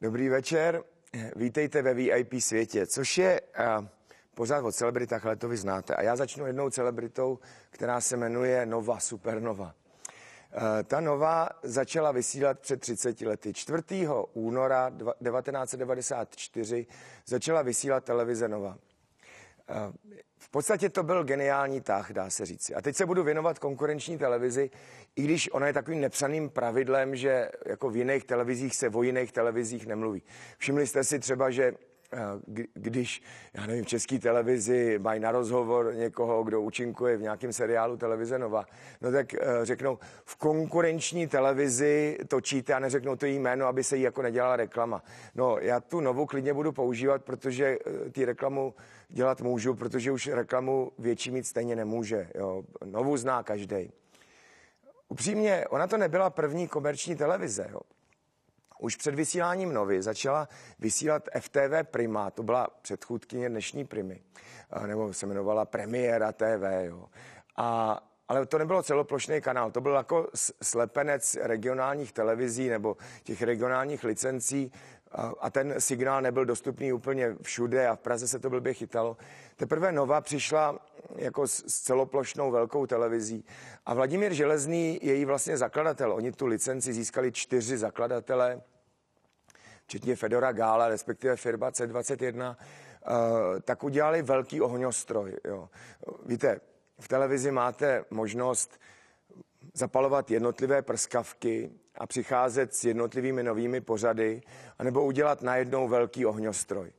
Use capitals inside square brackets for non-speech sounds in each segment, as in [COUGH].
Dobrý večer, vítejte ve VIP světě, což je uh, pořád o celebritách, ale to vy znáte. A já začnu jednou celebritou, která se jmenuje Nova Supernova. E, ta nová začala vysílat před 30 lety. 4. února 1994 začala vysílat televize Nova. V podstatě to byl geniální tah, dá se říci. A teď se budu věnovat konkurenční televizi, i když ona je takovým nepsaným pravidlem, že jako v jiných televizích se o jiných televizích nemluví. Všimli jste si třeba, že eh, když, já nevím, v české televizi mají na rozhovor někoho, kdo účinkuje v nějakém seriálu televize Nova, no tak eh, řeknou, v konkurenční televizi točíte a neřeknou to jí jméno, aby se jí jako nedělala reklama. No, já tu Novu klidně budu používat, protože eh, ty reklamu dělat můžu, protože už reklamu větší mít stejně nemůže. Jo. Novou zná každý. Upřímně, ona to nebyla první komerční televize. Jo. Už před vysíláním Novy začala vysílat FTV Prima, to byla předchůdkyně dnešní Primy, nebo se jmenovala Premiéra TV. Jo. A ale to nebylo celoplošný kanál, to byl jako slepenec regionálních televizí nebo těch regionálních licencí a ten signál nebyl dostupný úplně všude a v Praze se to blbě chytalo. Teprve Nova přišla jako s celoplošnou velkou televizí a Vladimír Železný je její vlastně zakladatel. Oni tu licenci získali čtyři zakladatele, včetně Fedora Gála, respektive firma C21, eh, tak udělali velký ohňostroj. Jo. Víte, v televizi máte možnost zapalovat jednotlivé prskavky a přicházet s jednotlivými novými pořady, anebo udělat najednou velký ohňostroj.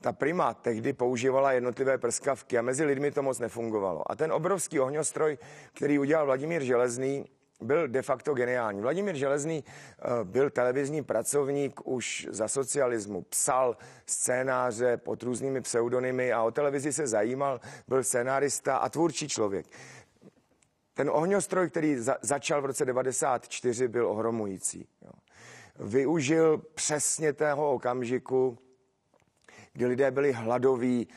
Ta prima tehdy používala jednotlivé prskavky a mezi lidmi to moc nefungovalo. A ten obrovský ohňostroj, který udělal Vladimír Železný, byl de facto geniální. Vladimír Železný eh, byl televizní pracovník už za socialismu, psal scénáře pod různými pseudonymy a o televizi se zajímal, byl scénárista a tvůrčí člověk. Ten ohňostroj, který za- začal v roce 94, byl ohromující. Jo. Využil přesně tého okamžiku, kdy lidé byli hladoví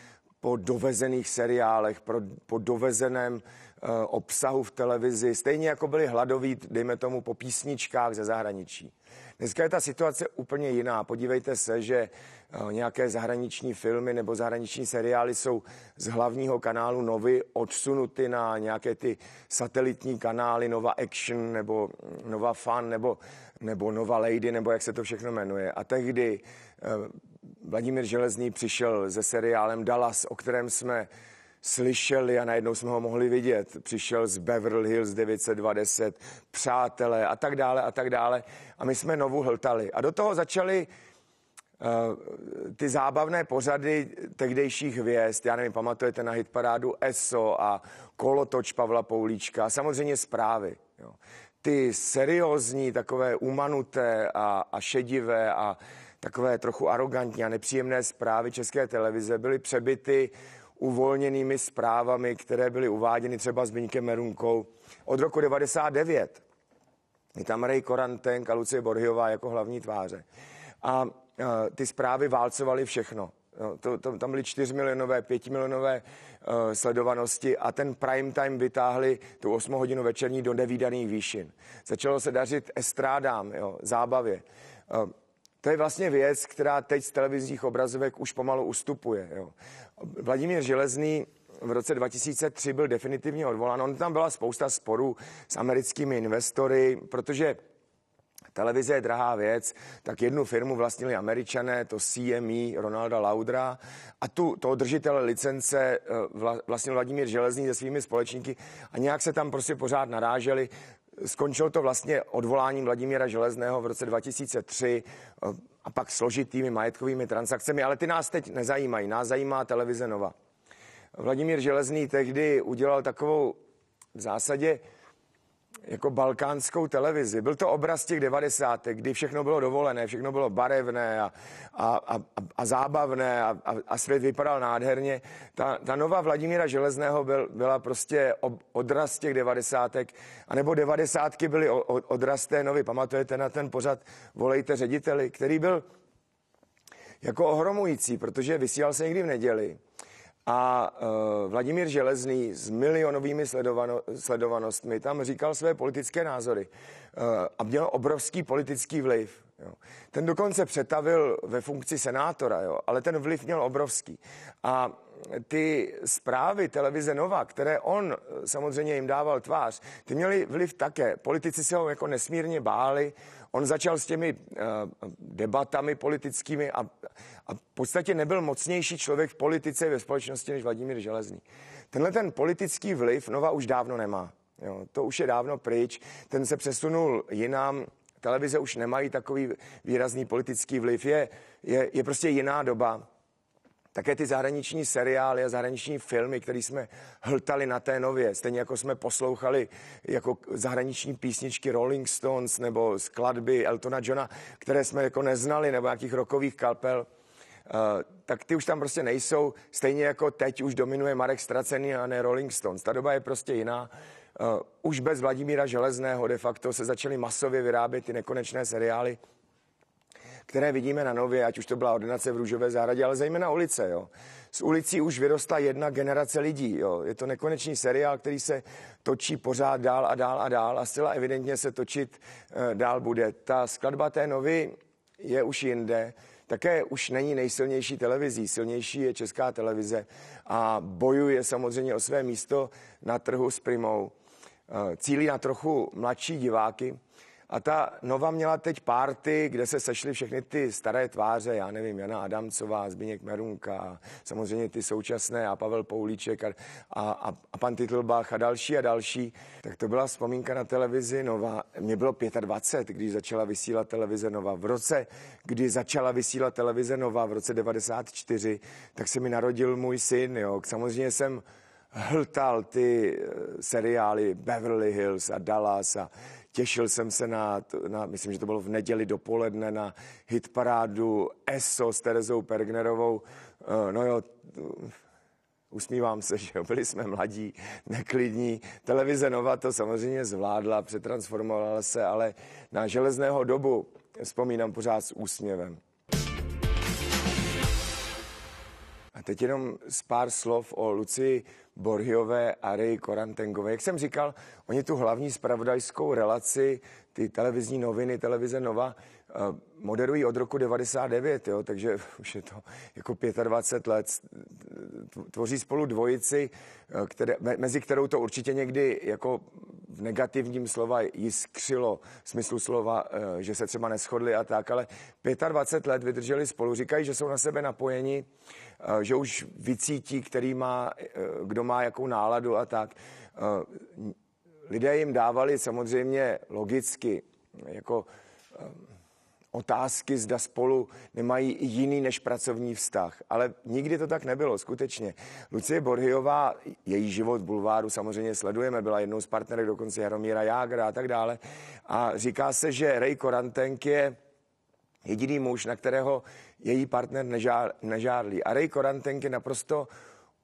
po dovezených seriálech, pro, po dovezeném Eh, obsahu v televizi, stejně jako byli hladoví, dejme tomu, po písničkách ze zahraničí. Dneska je ta situace úplně jiná. Podívejte se, že eh, nějaké zahraniční filmy nebo zahraniční seriály jsou z hlavního kanálu Novy odsunuty na nějaké ty satelitní kanály Nova Action nebo mm, Nova Fun nebo, nebo Nova Lady nebo jak se to všechno jmenuje. A tehdy eh, Vladimír Železný přišel se seriálem Dallas, o kterém jsme slyšeli a najednou jsme ho mohli vidět. Přišel z Beverly Hills 920, přátelé a tak dále a tak dále. A my jsme novu hltali. A do toho začali Uh, eh, ty zábavné pořady tehdejších hvězd, já nevím, pamatujete na hitparádu ESO a Kolotoč Pavla Poulíčka a samozřejmě zprávy. Jo. Ty seriózní, takové umanuté a, a šedivé a takové trochu arrogantní a nepříjemné zprávy české televize byly přebyty uvolněnými zprávami, které byly uváděny třeba s Zbyňkem Merunkou od roku 99. Je tam Ray Korantenk a Lucie Borhiová jako hlavní tváře. A ty zprávy válcovaly všechno. No, to, to, tam byly 4 milionové, 5 milionové uh, e, sledovanosti a ten prime time vytáhli tu 8 hodinu večerní do nevýdaných výšin. Začalo se dařit estrádám, jo, zábavě. Uh, to je vlastně věc, která teď z televizních obrazovek už pomalu ustupuje. Jo. Vladimír Železný v roce 2003 byl definitivně odvolán. On tam byla spousta sporů s americkými investory, protože televize je drahá věc, tak jednu firmu vlastnili američané, to CME Ronalda Laudra a tu, toho držitele licence eh, vlastnil Vladimír Železný se svými společníky a nějak se tam prostě pořád naráželi. Skončilo to vlastně odvoláním Vladimíra Železného v roce 2003 eh, a pak složitými majetkovými transakcemi, ale ty nás teď nezajímají. Nás zajímá televize Nova. Vladimír Železný tehdy udělal takovou v zásadě jako balkánskou televizi. Byl to obraz těch 90. kdy všechno bylo dovolené, všechno bylo barevné a, a, a, a zábavné a, a, a svět vypadal nádherně. Ta, ta nová Vladimíra Železného byl, byla prostě ob, odraz těch 90. a nebo 90. byly odraz té novy. Pamatujete na ten pořad Volejte řediteli, který byl jako ohromující, protože vysílal se někdy v neděli. A uh, Vladimír Železný s milionovými sledovano, sledovanostmi tam říkal své politické názory uh, a měl obrovský politický vliv. Jo. Ten dokonce přetavil ve funkci senátora, jo, ale ten vliv měl obrovský. A ty zprávy televize Nova, které on eh, samozřejmě jim dával tvář, ty měly vliv také. Politici se ho jako nesmírně báli. On začal s těmi eh, debatami politickými a, a v podstatě nebyl mocnější člověk v politice ve společnosti než Vladimír Železný. Tenhle ten politický vliv Nova už dávno nemá. Jo, to už je dávno pryč. Ten se přesunul jinam. Televize už nemají takový výrazný politický vliv. Je, je, je prostě jiná doba. Také ty zahraniční seriály a zahraniční filmy, které jsme hltali na té nově, stejně jako jsme poslouchali jako zahraniční písničky Rolling Stones nebo skladby Eltona Johna, které jsme jako neznali, nebo nějakých rokových kapel, Uh, eh, tak ty už tam prostě nejsou, stejně jako teď už dominuje Marek Stracený a ne Rolling Stones. Ta doba je prostě jiná. Uh, už bez Vladimíra Železného de facto se začaly masově vyrábět ty nekonečné seriály které vidíme na nově, ať už to byla ordinace v Růžové zahradě, ale zejména ulice. Jo. Z ulicí už vyrostla jedna generace lidí. Jo. Je to nekonečný seriál, který se točí pořád dál a dál a dál a zcela evidentně se točit eh, dál bude. Ta skladba té novy je už jinde také už není nejsilnější televizí. Silnější je česká televize a bojuje samozřejmě o své místo na trhu s primou. Eh, cílí na trochu mladší diváky, a ta Nova měla teď párty, kde se sešly všechny ty staré tváře, já nevím, Jana Adamcová, Zbigněk Merunka, samozřejmě ty současné a Pavel Poulíček a, a, a, a pan Titlbach a další a další. Tak to byla vzpomínka na televizi Nova. Mně bylo 25, když začala vysílat televize Nova. V roce, kdy začala vysílat televize Nova, v roce 94, tak se mi narodil můj syn. Jo. Samozřejmě jsem hltal ty eh, seriály Beverly Hills a Dallas a Těšil jsem se na, na myslím, že to bylo v neděli dopoledne, na hitparádu ESO s Terezou Pergnerovou. Eh, no jo, usmívám se, [LAUGHS] že byli jsme mladí, neklidní. Televize Nova to samozřejmě zvládla, přetransformovala se, ale na železného dobu vzpomínám pořád s úsměvem. A teď jenom z pár slov o Lucii Borhiové a Korantengové. Jak jsem říkal, oni tu hlavní spravodajskou relaci, ty televizní noviny, televize Nova, Eh, moderují od roku 99, jo, takže [LAUGHS] už je to jako 25 let. Tvoří spolu dvojici, eh, které, mezi kterou to určitě někdy jako v negativním slova jiskřilo smyslu slova, eh, že se třeba neschodli a tak, ale 25 let vydrželi spolu. Říkají, že jsou na sebe napojeni, že už vycítí, který má, kdo má jakou náladu a tak. Lidé jim dávali samozřejmě logicky jako otázky, zda spolu nemají i jiný než pracovní vztah. Ale nikdy to tak nebylo, skutečně. Lucie Borhiová, její život v bulváru samozřejmě sledujeme, byla jednou z partnerek dokonce Jaromíra Jágra a tak dále. A říká se, že Ray Korantenk je jediný muž, na kterého její partner nežár, nežárlí. A Ray Korantenk je naprosto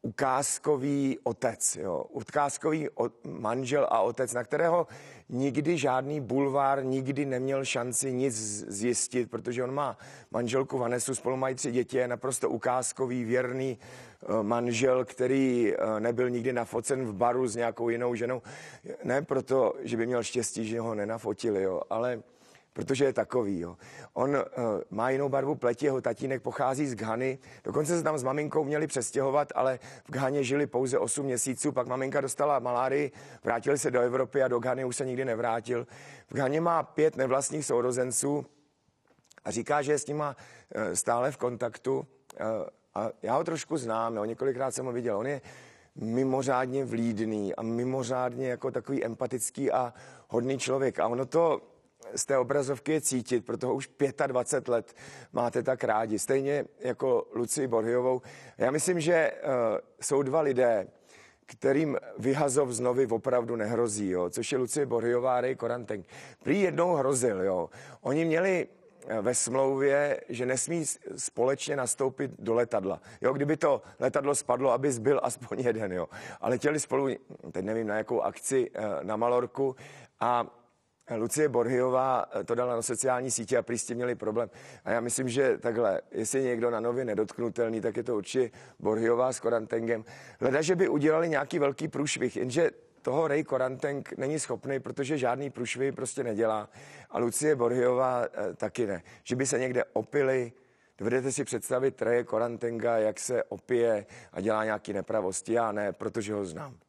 ukázkový otec, jo, ukázkový manžel a otec, na kterého nikdy žádný bulvár nikdy neměl šanci nic zjistit, protože on má manželku Vanesu, spolu mají tři děti, je naprosto ukázkový, věrný eh, manžel, který eh, nebyl nikdy nafocen v baru s nějakou jinou ženou. Ne proto, že by měl štěstí, že ho nenafotili, jo, ale protože je takový. Jo. On uh, má jinou barvu pleti, jeho tatínek pochází z Ghany, dokonce se tam s maminkou měli přestěhovat, ale v Ghaně žili pouze 8 měsíců, pak maminka dostala malárii, vrátili se do Evropy a do Ghany už se nikdy nevrátil. V Ghaně má pět nevlastních sourozenců a říká, že je s nima uh, stále v kontaktu. Uh, a já ho trošku znám, jo, několikrát jsem ho viděl. On je mimořádně vlídný a mimořádně jako takový empatický a hodný člověk. A ono to z té obrazovky je cítit, protože už 25 let máte tak rádi. Stejně jako Lucii Borhiovou. Já myslím, že uh, jsou dva lidé, kterým vyhazov znovy opravdu nehrozí, jo, což je Lucie Borhiová a Ray Koranteng. Prý jednou hrozil, jo. Oni měli eh, ve smlouvě, že nesmí společně nastoupit do letadla. Jo, kdyby to letadlo spadlo, aby zbyl aspoň jeden, jo. Ale letěli spolu, teď nevím na jakou akci, eh, na Malorku a Lucie Borhiová eh, to dala na sociální sítě a prý s tím měli problém. A já myslím, že takhle, jestli někdo na nově nedotknutelný, tak je to určitě Borhiová s Korantengem. Leda, že by udělali nějaký velký průšvih, jenže toho Ray Koranteng není schopný, protože žádný průšvih prostě nedělá. A Lucie Borhiová eh, taky ne. Že by se někde opili, Dovedete si představit Reje Korantenga, jak se opije a dělá nějaký nepravosti? Já ne, protože ho znám.